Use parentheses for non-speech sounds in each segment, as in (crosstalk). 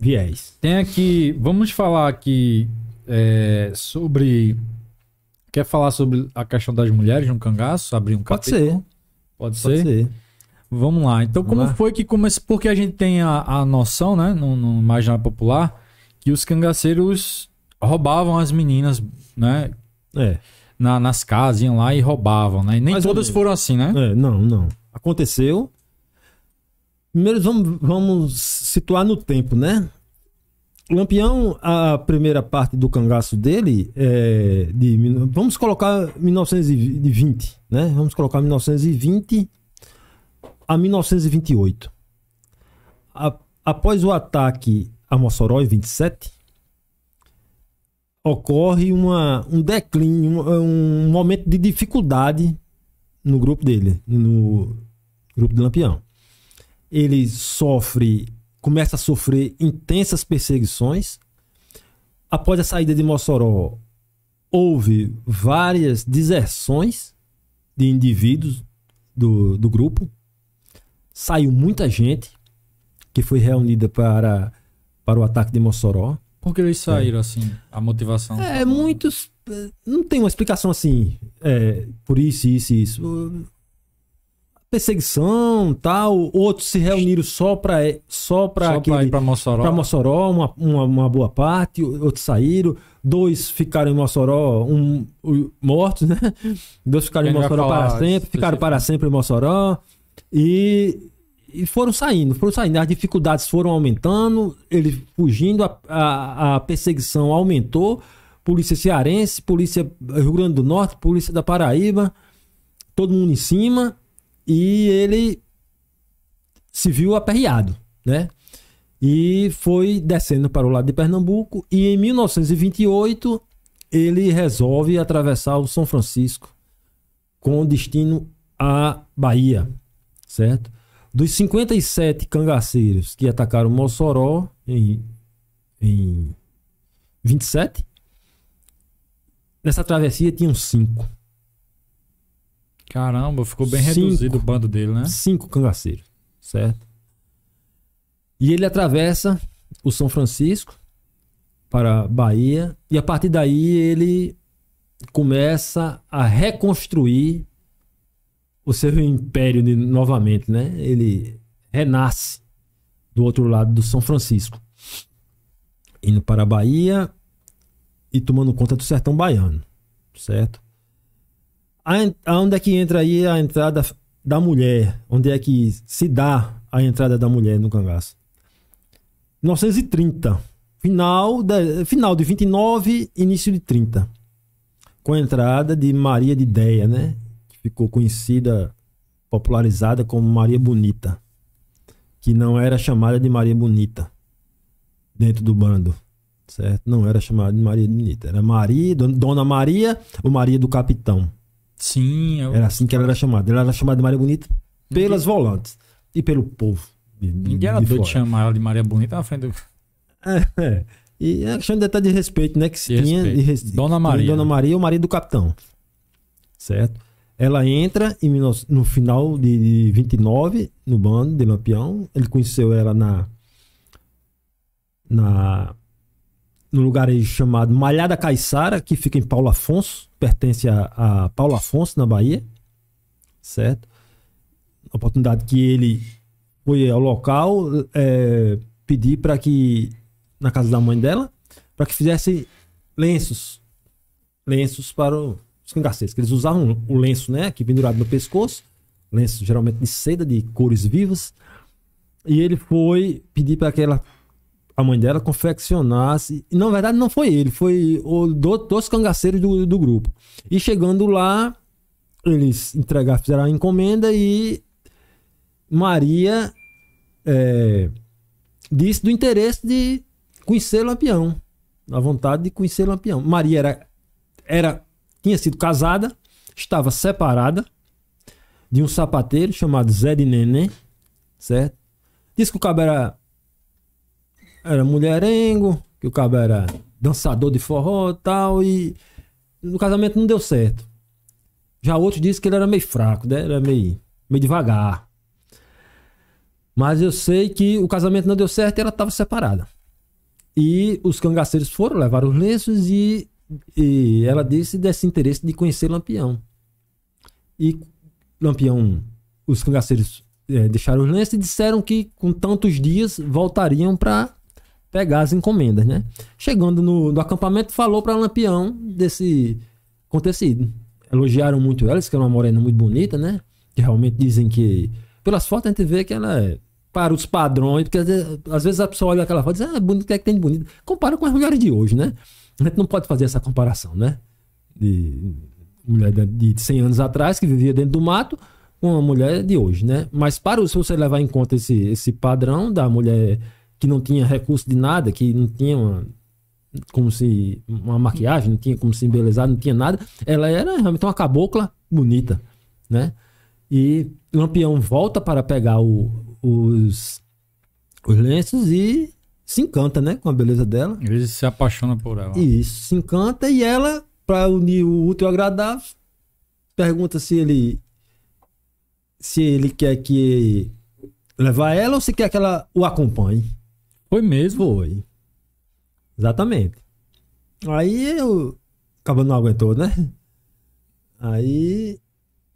viés. Tem aqui, vamos falar aqui é, sobre. Quer falar sobre a questão das mulheres no cangaço? Abrir um Pode Ser. Pode, ser. Pode ser. Vamos lá. Então, como lá. foi que começou? Porque a gente tem a, a noção, né, no, no imaginário popular, que os cangaceiros roubavam as meninas, né? É. Na, nas casas, iam lá e roubavam, né? E nem Mas todas foram assim, né? É, não, não. Aconteceu, Primeiro vamos, vamos situar no tempo, né? Lampião, a primeira parte do cangaço dele é de. Vamos colocar 1920, né? Vamos colocar 1920 a 1928. A, após o ataque a Mossoró em 27, ocorre uma, um declínio, um, um momento de dificuldade no grupo dele, no grupo de Lampião ele sofre, começa a sofrer intensas perseguições. Após a saída de Mossoró, houve várias deserções de indivíduos do, do grupo. Saiu muita gente que foi reunida para, para o ataque de Mossoró. Por que eles é. saíram é. assim? A motivação? É, muitos. Eh, não tem uma explicação assim. É, por isso, isso, isso perseguição tal, outros se reuniram só para só para para Mossoró, para Mossoró uma, uma, uma, boa parte, outros saíram, dois ficaram em Mossoró, um, um mortos, né? Dois ficaram Quem em Mossoró para sempre, ficaram para sempre em Mossoró e, e foram saindo, foram saindo, as dificuldades foram aumentando, ele fugindo, a, a, a perseguição aumentou, polícia cearense, polícia Rio Grande do Norte, polícia da Paraíba, todo mundo em cima e ele se viu aperreado, né? E foi descendo para o lado de Pernambuco e em 1928 ele resolve atravessar o São Francisco com destino à Bahia, certo? Dos 57 cangaceiros que atacaram Mossoró em, em 27, nessa travessia tinham cinco. Caramba, ficou bem cinco, reduzido o bando dele, né? Cinco cangaceiros, certo? E ele atravessa o São Francisco para Bahia e a partir daí ele começa a reconstruir o seu império novamente, né? Ele renasce do outro lado do São Francisco, indo para a Bahia e tomando conta do sertão baiano, certo? aonde é que entra aí a entrada da mulher? Onde é que se dá a entrada da mulher no cangaço? 1930. Final de, final de 29, início de 30. Com a entrada de Maria de Ideia, né? Que ficou conhecida, popularizada como Maria Bonita. Que não era chamada de Maria Bonita dentro do bando certo? Não era chamada de Maria Bonita, era Maria, Dona Maria ou Maria do Capitão. Sim. Eu... Era assim que ela era chamada. Ela era chamada de Maria Bonita pelas volantes e pelo povo. De, Ninguém era de doido de chamar ela de Maria Bonita na frente do... É, é. E é questão de até de respeito, né? Que se de tinha de res... Dona Maria. Dona né? Maria, o marido do capitão. Certo? Ela entra em, no final de 29 no bando de Lampião. Ele conheceu ela na na num lugar chamado Malhada Caiçara, que fica em Paulo Afonso, pertence a, a Paulo Afonso, na Bahia, certo? A oportunidade que ele foi ao local é, pedir para que, na casa da mãe dela, para que fizesse lenços, lenços para os cangaceiros, que eles usavam o lenço, né, que pendurado no pescoço, lenço geralmente de seda, de cores vivas, e ele foi pedir para que ela a mãe dela confeccionasse. E, na verdade, não foi ele, foi o do, dos cangaceiros do, do grupo. E chegando lá, eles entregaram, fizeram a encomenda e Maria é, disse do interesse de conhecer Lampião. A vontade de conhecer Lampião. Maria era, era tinha sido casada, estava separada de um sapateiro chamado Zé de Neném, certo? Diz que o cabra era era mulherengo, que o cabo era dançador de forró tal, e no casamento não deu certo. Já outro disse que ele era meio fraco, né? Era meio, meio devagar. Mas eu sei que o casamento não deu certo e ela estava separada. E os cangaceiros foram, levar os lenços e, e ela disse desse interesse de conhecer Lampião. E Lampião, os cangaceiros é, deixaram os lenços e disseram que com tantos dias voltariam para pegar as encomendas, né? Chegando no, no acampamento, falou para Lampião desse acontecido. Elogiaram muito ela, que é uma morena muito bonita, né? Que realmente dizem que. Pelas fotos a gente vê que ela é para os padrões, porque às vezes, a pessoa olha aquela foto e diz, ah, bonito, o que é que tem de bonito? Compara com as mulheres de hoje, né? A gente não pode fazer essa comparação, né? De mulher de 100 anos atrás, que vivia dentro do mato, com a mulher de hoje, né? Mas para o, se você levar em conta esse, esse padrão da mulher que não tinha recurso de nada, que não tinha uma, como se uma maquiagem, não tinha como se embelezar, não tinha nada. Ela era realmente uma cabocla bonita, né? E o Lampião volta para pegar o, os, os lenços e se encanta, né, com a beleza dela. Ele se apaixona por ela. Isso, se encanta e ela, para unir o útil ao agradável, pergunta se ele se ele quer que levar ela ou se quer que ela o acompanhe. Foi mesmo? Foi. Exatamente. Aí eu. Acabou não aguentou, né? Aí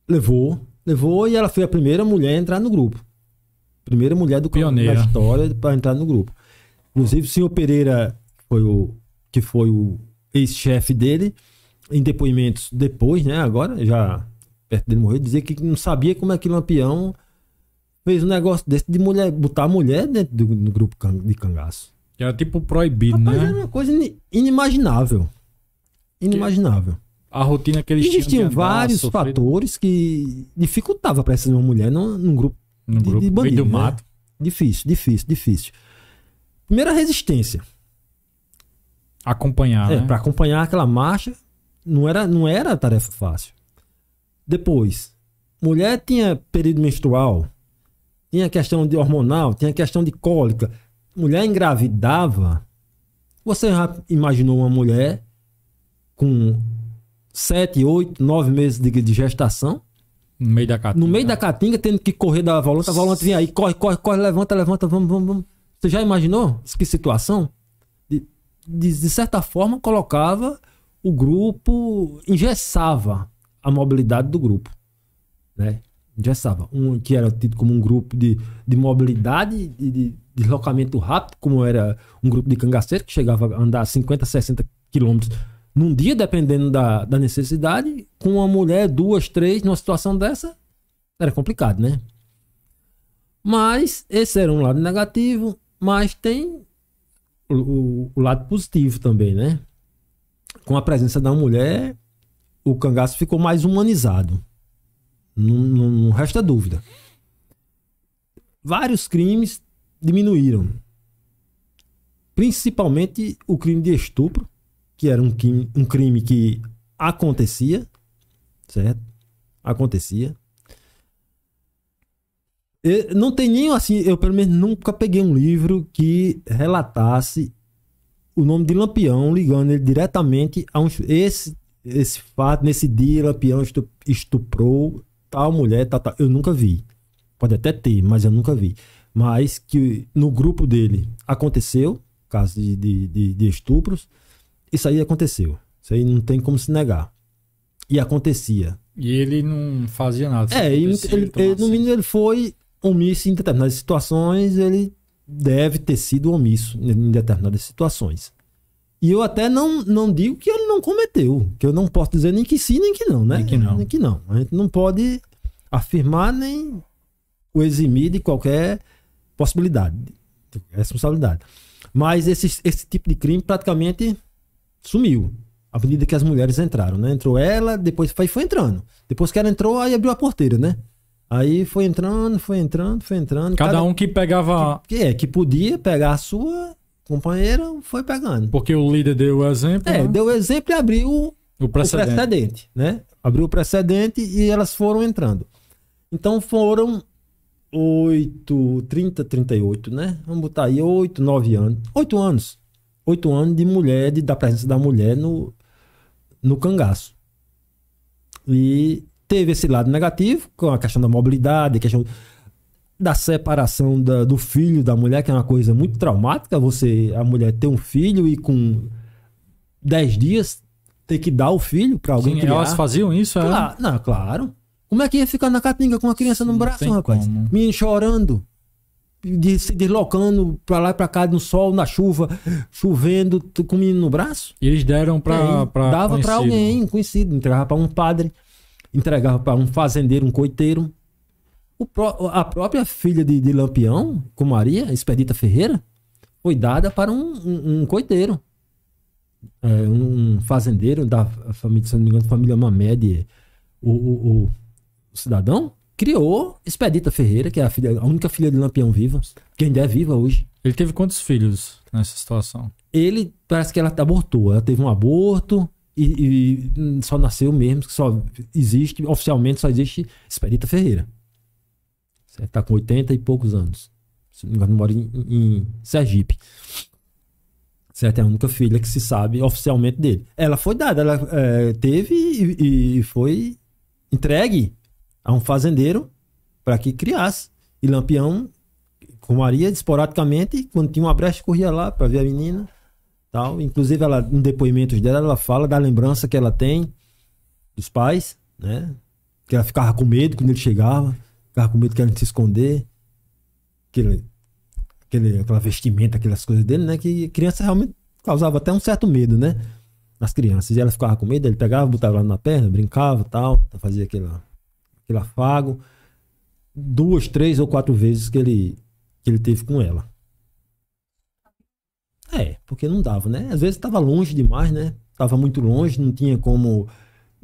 levou, levou e ela foi a primeira mulher a entrar no grupo. Primeira mulher do Pioneira. da história para entrar no grupo. Inclusive, o senhor Pereira, foi o, que foi o ex-chefe dele, em depoimentos depois, né? Agora, já perto dele morrer, dizia que não sabia como é que Lampião fez um negócio desse de mulher, botar a mulher dentro do, do grupo de cangaço. Que era tipo proibido, Rapaz, né? Era uma coisa inimaginável. Inimaginável. Que a rotina que eles Existiam tinham. Existiam vários sofrido. fatores que dificultava para essa mulher num, num grupo, num de, grupo de bandido, do né? mato. Difícil, difícil, difícil. Primeira resistência. Acompanhar, é, né? Para acompanhar aquela marcha não era não era tarefa fácil. Depois, mulher tinha período menstrual, tinha questão de hormonal, tinha questão de cólica. Mulher engravidava. Você já imaginou uma mulher com 7, 8, 9 meses de, de gestação? No meio da catinga. No meio da catinga, tendo que correr da volante. A volante vinha aí, corre, corre, corre, levanta, levanta, vamos, vamos, vamos. Você já imaginou que situação? De, de, de certa forma, colocava o grupo, engessava a mobilidade do grupo. Né? Jessava, um que era tido como um grupo de, de mobilidade e de deslocamento rápido, como era um grupo de cangaceiros que chegava a andar 50, 60 quilômetros num dia, dependendo da, da necessidade, com uma mulher, duas, três, numa situação dessa, era complicado, né? Mas esse era um lado negativo, mas tem o, o, o lado positivo também, né? Com a presença da mulher, o cangaço ficou mais humanizado. Não, não, não resta dúvida. Vários crimes diminuíram. Principalmente o crime de estupro, que era um crime, um crime que acontecia, certo? Acontecia. Eu, não tem nenhum assim, eu pelo menos nunca peguei um livro que relatasse o nome de Lampião ligando ele diretamente a um. Esse, esse fato, nesse dia, Lampião estuprou tal mulher, tal, tal. Eu nunca vi. Pode até ter, mas eu nunca vi. Mas que no grupo dele aconteceu, caso de, de, de, de estupros, isso aí aconteceu. Isso aí não tem como se negar. E acontecia. E ele não fazia nada. É, ele, ele, então, ele, no assim. mínimo ele foi omisso em determinadas situações, ele deve ter sido omisso em determinadas situações. E eu até não, não digo que ele não cometeu, que eu não posso dizer nem que sim, nem que não, né? Nem que não. Nem que não. A gente não pode afirmar nem o eximir de qualquer possibilidade, de responsabilidade. Mas esse, esse tipo de crime praticamente sumiu. À medida que as mulheres entraram, né? Entrou ela, depois foi, foi entrando. Depois que ela entrou, aí abriu a porteira, né? Aí foi entrando, foi entrando, foi entrando. Cada, cada um que pegava. Que, que é, que podia pegar a sua companheira foi pegando. Porque o líder deu o exemplo. É, né? deu o exemplo e abriu o precedente. o precedente. né? Abriu o precedente e elas foram entrando. Então foram 8, 30, 38, né? Vamos botar aí 8, 9 anos. 8 anos. 8 anos de mulher, de, da presença da mulher no, no cangaço. E teve esse lado negativo, com a questão da mobilidade, a questão da separação da, do filho da mulher, que é uma coisa muito traumática, você a mulher ter um filho e com 10 dias ter que dar o filho para alguém que elas faziam isso? É? Claro, não, claro. Como é que ia ficar na catinga com uma criança no braço, rapaz? me Menino chorando, de, se deslocando para lá e pra cá, no sol, na chuva, chovendo, com o menino no braço. E eles deram para Dava para alguém conhecido, entregava para um padre, entregava para um fazendeiro, um coiteiro a própria filha de, de, Lampião, com Maria, Expedita Ferreira, foi dada para um, um, um coiteiro. É, um fazendeiro da família, se não me engano, família Mamed, o, o, o, cidadão, criou Expedita Ferreira, que é a, filha, a única filha de Lampião viva, quem ainda é viva hoje. Ele teve quantos filhos nessa situação? Ele, parece que ela abortou. Ela teve um aborto, e, e, hum, só nasceu mesmo, só existe, oficialmente só existe Expedita Ferreira está Tá com 80 e poucos anos. Se não mora em, em Sergipe. Certo? É a única filha que se sabe oficialmente dele. Ela foi dada, ela é, teve e, e foi entregue a um fazendeiro para que criasse. E Lampião comaria esporadicamente, quando tinha uma brecha, corria lá para ver a menina. Tal. Inclusive, ela, em depoimentos dela, ela fala da lembrança que ela tem dos pais, né? Que ela ficava com medo quando ele chegava. Ficava com medo que ele se esconder. Aquele, aquele, aquela vestimenta, aquelas coisas dele, né? Que criança realmente causava até um certo medo, né? As crianças. E ela ficava com medo, ele pegava, botava lá na perna, brincava tal, fazia aquele, aquele afago. Duas, três ou quatro vezes que ele, que ele teve com ela. É, porque não dava, né? Às vezes estava longe demais, né? Tava muito longe, não tinha como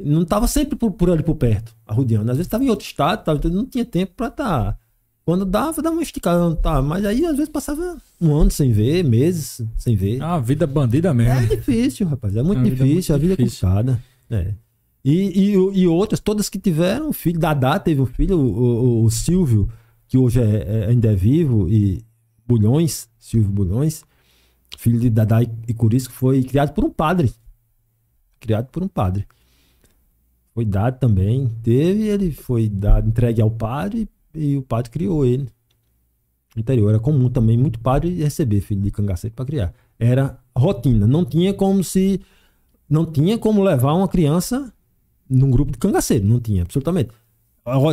não estava sempre por, por, ali por perto, arrudeando. Às vezes estava em outro estado, tava, então não tinha tempo para estar. Tá. Quando dava, dava uma esticada, tá. mas aí às vezes passava um ano sem ver, meses sem ver. Ah, vida bandida mesmo. É difícil, rapaz, é muito é difícil, vida muito a difícil. vida é complicada. É. E, e, e, outras, todas que tiveram filho, Dadá teve um filho, o, o, o Silvio, que hoje é, é, ainda é vivo, e Bulhões, Silvio Bulhões, filho de Dadá e, e Curisco, foi criado por um padre. Criado por um padre foi dado também. Teve, ele foi dado, entregue ao padre e o padre criou ele. No interior era comum também, muito padre receber filho de cangaceiro para criar. Era rotina, não tinha como se. Não tinha como levar uma criança num grupo de cangaceiro, não tinha, absolutamente.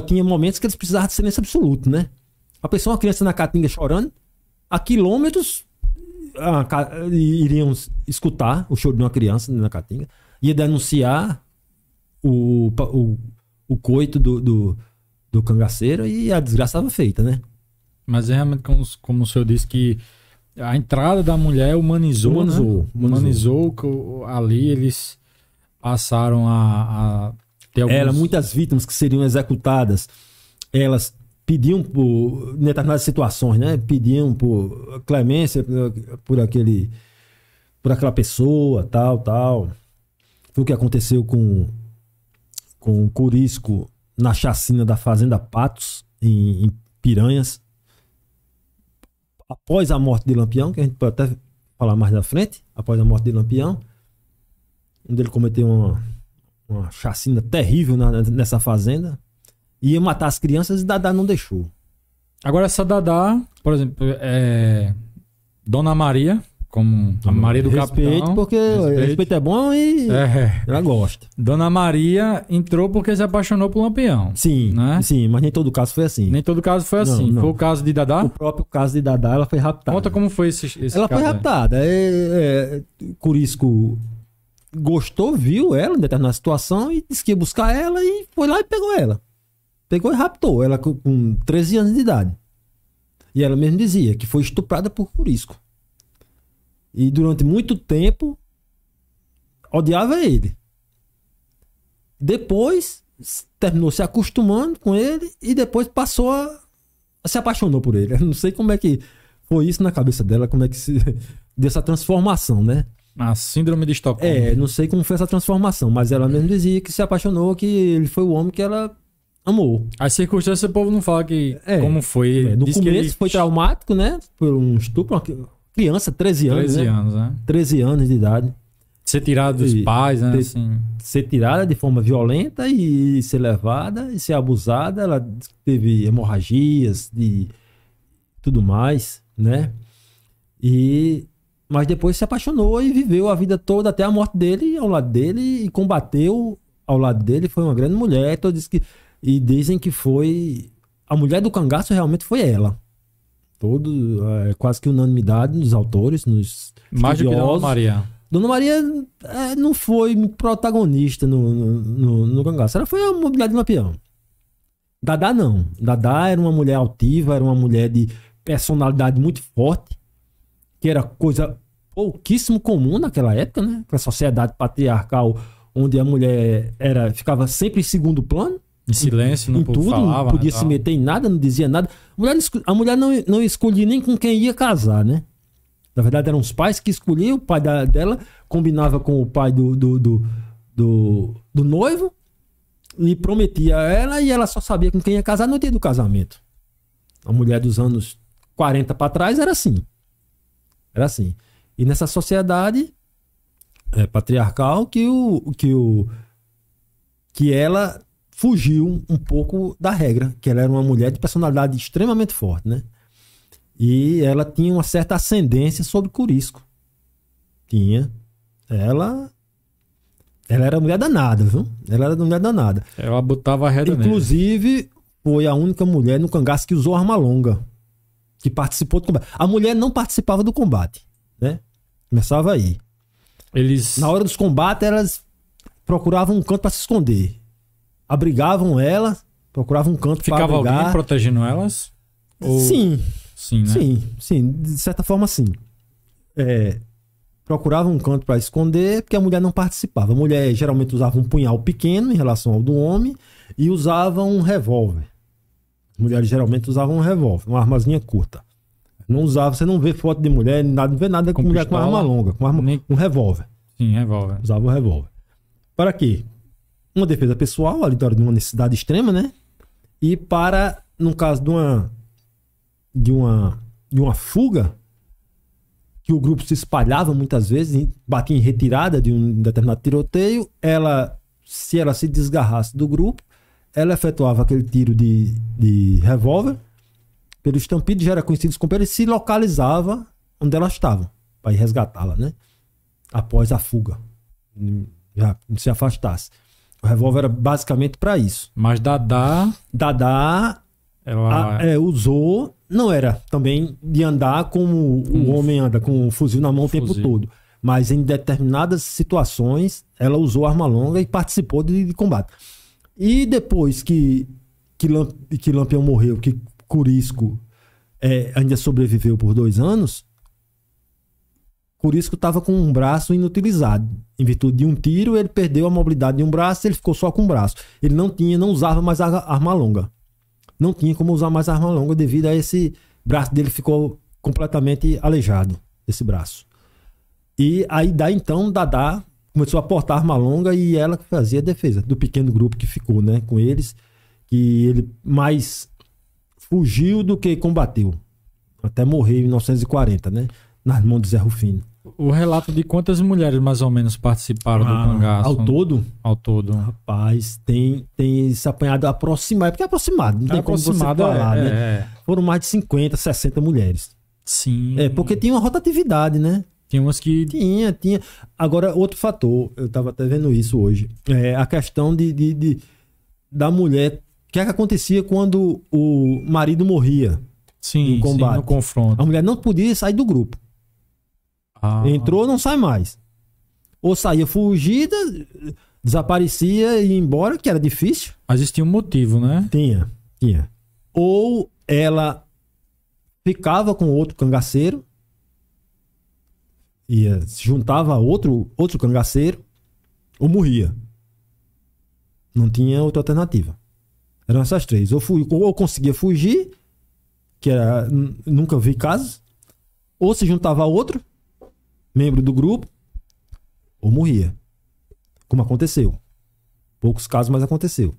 Tinha momentos que eles precisavam de silêncio absoluto, né? A pessoa, uma criança na caatinga chorando, a quilômetros ah, a, a, iriam escutar o choro de uma criança na caatinga, ia denunciar o, o, o coito do, do, do cangaceiro e a desgraça estava feita, né? Mas é realmente como, como o senhor disse que a entrada da mulher humanizou, humanizou, né? humanizou. humanizou ali eles passaram a, a ter alguns... muitas vítimas que seriam executadas, elas pediam por em determinadas situações, né? Pediam por clemência por, por aquele por aquela pessoa, tal, tal. Foi o que aconteceu com com o Curisco na chacina da Fazenda Patos, em, em Piranhas. Após a morte de Lampião, que a gente pode até falar mais na frente, após a morte de Lampião, onde ele cometeu uma, uma chacina terrível na, nessa fazenda. Ia matar as crianças e Dadá não deixou. Agora, essa Dadá, por exemplo, é... Dona Maria, como a Maria do respeito, Capitão. Porque respeito, respeito é bom e é. ela gosta. Dona Maria entrou porque se apaixonou por Lampião. Sim, né? sim, mas nem todo caso foi assim. Nem todo caso foi não, assim. Não. Foi o caso de Dadá? O próprio caso de Dadá, ela foi raptada. Conta como foi esse, esse ela caso. Ela foi raptada. É, é, Curisco gostou, viu ela em determinada situação e disse que ia buscar ela e foi lá e pegou ela. Pegou e raptou ela com, 13 anos de idade. E ela mesmo dizia que foi estuprada por Curisco. E durante muito tempo, odiava ele. Depois, terminou se acostumando com ele e depois passou a. se apaixonou por ele. (laughs) Eu não sei como é que foi isso na cabeça dela, como é que se. (laughs) deu essa transformação, né? A síndrome de Stockholm É, não sei como foi essa transformação, mas ela mesmo dizia que se apaixonou, que ele foi o homem que ela amou. As circunstâncias o povo não fala que é, como foi. É, no começo ele... foi traumático, né? Por um estupro, criança, 13 anos. 13 né? anos, né? 13 anos de idade. Ser tirada dos e pais, né? Ter, assim. Ser tirada de forma violenta e ser levada e ser abusada. Ela teve hemorragias e tudo mais, né? E mas depois se apaixonou e viveu a vida toda até a morte dele ao lado dele e combateu ao lado dele. Foi uma grande mulher. Então diz que, e dizem que foi a mulher do cangaço realmente foi ela. Todo, é, quase que unanimidade nos autores, nos Mais do que Dona Maria. Dona Maria é, não foi protagonista no, no, no, no cangaço. Ela foi a mobilidade de Lampião. Dadá não. Dadá era uma mulher altiva, era uma mulher de personalidade muito forte, que era coisa pouquíssimo comum naquela época, né? a sociedade patriarcal onde a mulher era ficava sempre em segundo plano. Em silêncio, não em tudo, falava, não né, podia se meter em nada, não dizia nada. A mulher, a mulher não, não escolhia nem com quem ia casar, né? Na verdade, eram os pais que escolhiam, o pai da, dela combinava com o pai do, do, do, do, do noivo e prometia a ela e ela só sabia com quem ia casar no dia do casamento. A mulher dos anos 40 para trás era assim. Era assim. E nessa sociedade é, patriarcal que o que o que ela fugiu um pouco da regra, que ela era uma mulher de personalidade extremamente forte, né? E ela tinha uma certa ascendência sobre Curisco. Tinha. Ela ela era mulher danada, viu? Ela era mulher danada. Ela botava a reta Inclusive, nele. foi a única mulher no cangaço que usou arma longa. Que participou do combate. A mulher não participava do combate, né? Começava aí. Eles... Na hora dos combates, elas procuravam um canto para se esconder abrigavam elas, procuravam um canto para abrigar. alguém protegendo elas? Ou... Sim. Sim, né? Sim, sim. De certa forma, sim. É, procurava um canto para esconder, porque a mulher não participava. A mulher geralmente usava um punhal pequeno em relação ao do homem e usava um revólver. mulheres geralmente usavam um revólver, uma armazinha curta. Não usava, você não vê foto de mulher, nada, não vê nada com, com mulher pistola, com arma longa, com arma, nem... um revólver. Sim, revólver. Usava o um revólver. Para quê? uma defesa pessoal, ali de uma necessidade extrema, né? E para, no caso de uma de uma de uma fuga que o grupo se espalhava muitas vezes, batia em retirada de um determinado tiroteio, ela se ela se desgarrasse do grupo, ela efetuava aquele tiro de, de revólver pelo estampido, já era conhecido como ele se localizava onde ela estava para resgatá-la, né? Após a fuga, já se afastasse. O revólver era basicamente para isso. Mas Dadá. Dadá ela... A, é, usou. Não era também de andar como um... o homem anda, com o um fuzil na mão o tempo todo. Mas em determinadas situações, ela usou arma longa e participou de, de combate. E depois que, que, Lamp, que Lampião morreu, que Curisco é, ainda sobreviveu por dois anos, Curisco estava com um braço inutilizado. Em virtude de um tiro, ele perdeu a mobilidade de um braço, ele ficou só com um braço. Ele não tinha, não usava mais a arma longa. Não tinha como usar mais a arma longa devido a esse braço dele ficou completamente aleijado, esse braço. E aí daí então Dadá começou a portar arma longa e ela fazia a defesa do pequeno grupo que ficou, né, com eles, que ele mais fugiu do que combateu. Até morreu em 1940, né? nas mãos de Zé Rufino. O relato de quantas mulheres mais ou menos participaram ah, do cangaço? Ao todo? Ao todo. Rapaz, tem, tem se apanhado aproximado, porque é aproximado, não tem aproximado, como você falar, é, né? É. Foram mais de 50, 60 mulheres. Sim. É, porque tinha uma rotatividade, né? Tinha umas que. Tinha, tinha. Agora, outro fator, eu tava até vendo isso hoje, é a questão de, de, de da mulher. O que é que acontecia quando o marido morria? Sim, no combate? Sim, no confronto. A mulher não podia sair do grupo. Ah. Entrou, não sai mais. Ou saía fugida, desaparecia e ia embora, que era difícil. Mas isso tinha um motivo, né? Tinha, tinha. Ou ela ficava com outro cangaceiro, ia, se juntava a outro, outro cangaceiro, ou morria. Não tinha outra alternativa. Eram essas três. Ou, fui, ou conseguia fugir, que era, nunca vi casos, ou se juntava a outro, membro do grupo ou morria. Como aconteceu. Poucos casos, mas aconteceu.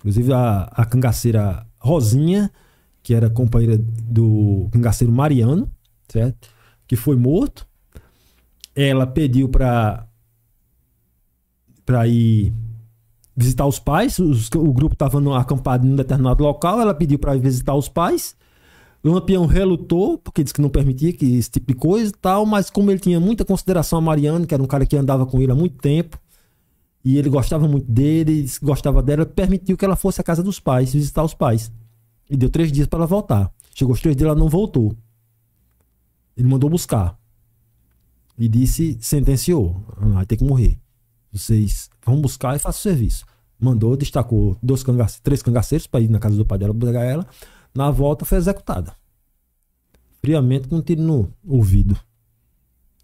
Inclusive a, a cangaceira Rosinha, que era companheira do cangaceiro Mariano, certo? Que foi morto. Ela pediu para para ir visitar os pais. Os, o grupo estava acampado em um determinado local. Ela pediu para visitar os pais. O Lampião relutou, porque disse que não permitia que esse tipo de coisa e tal, mas como ele tinha muita consideração a Mariana, que era um cara que andava com ele há muito tempo, e ele gostava muito dele, gostava dela, permitiu que ela fosse à casa dos pais, visitar os pais. E deu três dias para ela voltar. Chegou os três dias, ela não voltou. Ele mandou buscar. E disse, sentenciou, ah, vai ter que morrer. Vocês vão buscar e façam o serviço. Mandou, destacou dois cangace três cangaceiros para ir na casa do pai dela pegar ela. Na volta foi executada. Friamente com um tiro no ouvido.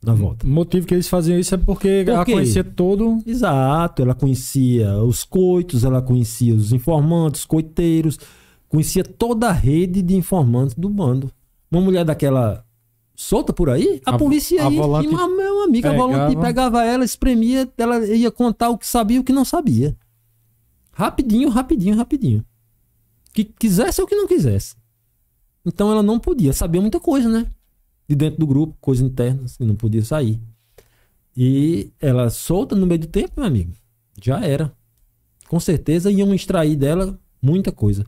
Na volta. O motivo que eles faziam isso é porque Por ela conhecia todo. Exato, ela conhecia os coitos, ela conhecia os informantes, coiteiros, conhecia toda a rede de informantes do bando. Uma mulher daquela solta por aí, a, a polícia aí ia. E uma, amiga, pegava... a volante pegava ela, espremia, ela ia contar o que sabia e o que não sabia. Rapidinho, rapidinho, rapidinho. Que quisesse ou que não quisesse. Então ela não podia saber muita coisa, né? De dentro do grupo, coisas internas, assim, que não podia sair. E ela solta no meio do tempo, meu amigo. Já era. Com certeza iam extrair dela muita coisa.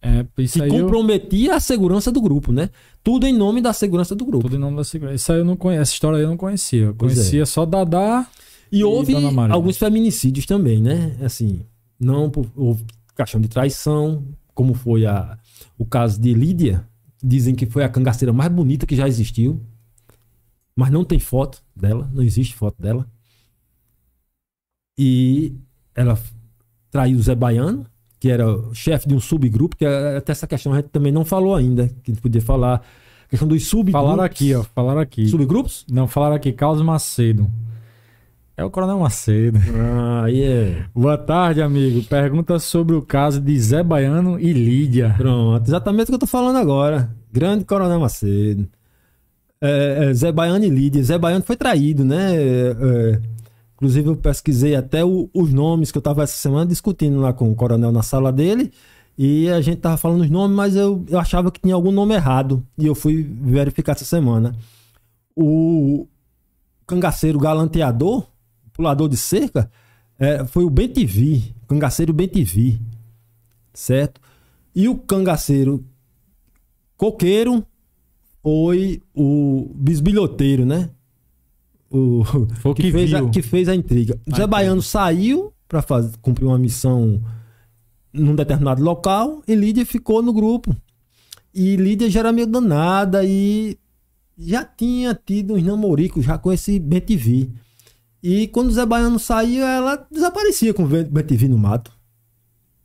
É, isso que comprometia eu... a segurança do grupo, né? Tudo em nome da segurança do grupo. Tudo em nome da segurança. Isso aí eu não conheço. Essa história eu não conhecia. Eu é. conhecia é. só Dadá. E, e houve né? alguns feminicídios também, né? Assim, não houve caixão de traição, como foi a, o caso de Lídia, dizem que foi a cangaceira mais bonita que já existiu, mas não tem foto dela, não existe foto dela. E ela traiu o Zé Baiano, que era chefe de um subgrupo, que é até essa questão a gente também não falou ainda, que a gente podia falar. A questão dos subgrupos. Falaram aqui, ó. Falaram aqui. Subgrupos? Não, falaram aqui. Carlos Macedo. É o Coronel Macedo. Ah, yeah. É. Boa tarde, amigo. Pergunta sobre o caso de Zé Baiano e Lídia. Pronto, exatamente o que eu tô falando agora. Grande Coronel Macedo. É, é, Zé Baiano e Lídia. Zé Baiano foi traído, né? É, é, inclusive, eu pesquisei até o, os nomes que eu tava essa semana discutindo lá com o coronel na sala dele. E a gente tava falando os nomes, mas eu, eu achava que tinha algum nome errado. E eu fui verificar essa semana. O cangaceiro galanteador pulador de cerca é, foi o Bentivi, cangaceiro Bentivi, certo? E o cangaceiro coqueiro foi o bisbilhoteiro, né? O, foi que, que fez a, que fez a intriga. O Zé Baiano saiu para cumprir uma missão num determinado local e Lídia ficou no grupo. E Lídia já era meio danada e já tinha tido uns namoricos já com esse Bentivi. E quando o Zé Baiano saía, ela desaparecia com o BTV no mato.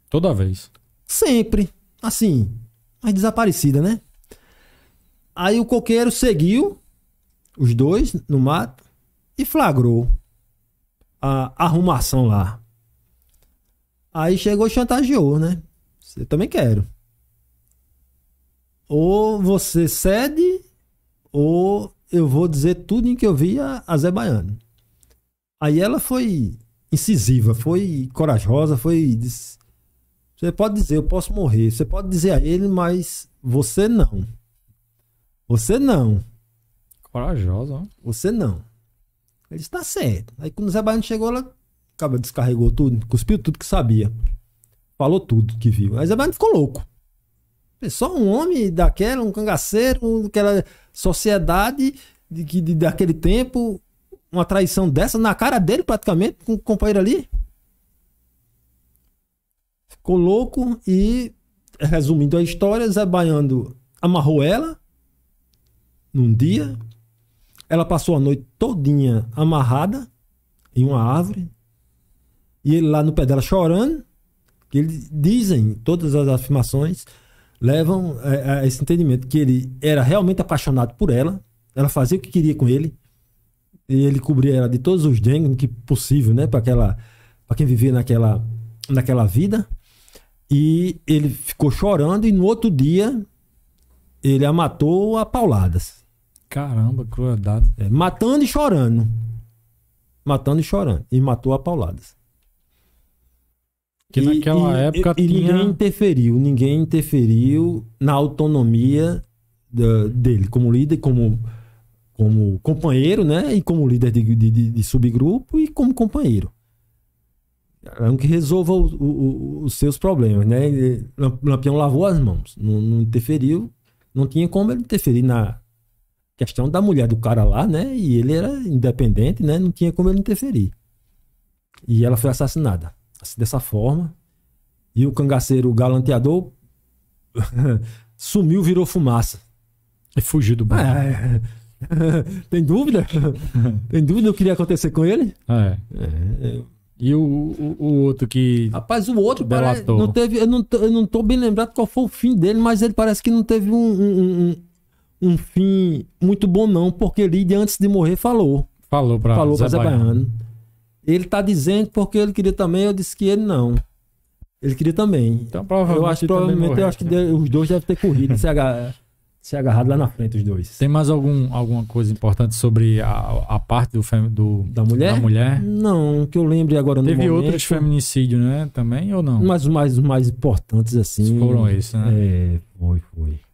Toda vez. Sempre. Assim, mas desaparecida, né? Aí o coqueiro seguiu os dois no mato e flagrou a arrumação lá. Aí chegou e chantageou, né? Eu também quero. Ou você cede, ou eu vou dizer tudo em que eu vi a, a Zé Baiano. Aí ela foi incisiva, foi corajosa, foi. você pode dizer, eu posso morrer. Você pode dizer a ele, mas você não. Você não. Corajosa, ó. Você não. Ele está certo. Aí quando o Zé Baiano chegou, ela acaba descarregou tudo, cuspiu tudo que sabia. Falou tudo que viu. Aí o Zé Baiano ficou louco. É só um homem daquela, um cangaceiro, daquela sociedade de, de, daquele tempo, uma traição dessa na cara dele, praticamente, com o companheiro ali. Ficou louco e, resumindo a história, Zé Baiano amarrou ela num dia. Ela passou a noite todinha amarrada em uma árvore. E ele lá no pé dela chorando. Que eles dizem, todas as afirmações levam a, é, a esse entendimento que ele era realmente apaixonado por ela. Ela fazia o que queria com ele e ele cobria ela de todos os dengue que possível, né? Para aquela, para quem vivia naquela, naquela vida. E ele ficou chorando e no outro dia ele a matou a pauladas. Caramba, crueldade. É, matando e chorando. Matando e chorando. E matou a pauladas. Que e, naquela e, época e, tinha... e ninguém interferiu, ninguém interferiu na autonomia da, dele como líder, como como companheiro, né? E como líder de, de, de subgrupo e como companheiro. É um que resolva o, o, os seus problemas, né? O Lampião lavou as mãos, não, não, interferiu, não tinha como ele interferir na questão da mulher do cara lá, né? E ele era independente, né? Não tinha como ele interferir. E ela foi assassinada assim, dessa forma. E o cangaceiro galanteador (laughs) sumiu, virou fumaça. E fugiu do banco. É, é. (laughs) Tem dúvida? (laughs) Tem dúvida do que acontecer com ele? É. é. E o, o, o, outro que. Rapaz, o outro parece, não teve. Eu não, tô, eu não tô bem lembrado qual foi o fim dele, mas ele parece que não teve um, um, um, um fim muito bom, não, porque Lídia, antes de morrer, falou. Falou pra Falou Zé pra Zé Baiano. Baiano. Ele tá dizendo porque ele queria também, eu disse que ele não. Ele queria também. Então, provavelmente. Eu acho, provavelmente morreu, eu acho que né? os dois devem ter corrido. Se (laughs) ser agarrado lá na frente os dois. Tem mais algum, alguma coisa importante sobre a, a parte do, fem, do da, mulher? da mulher? Não, que eu lembre agora Teve no Teve outros feminicídios, né? Também ou não? Mas os mais, mais importantes, assim. Foram esses, né? É, foi, foi.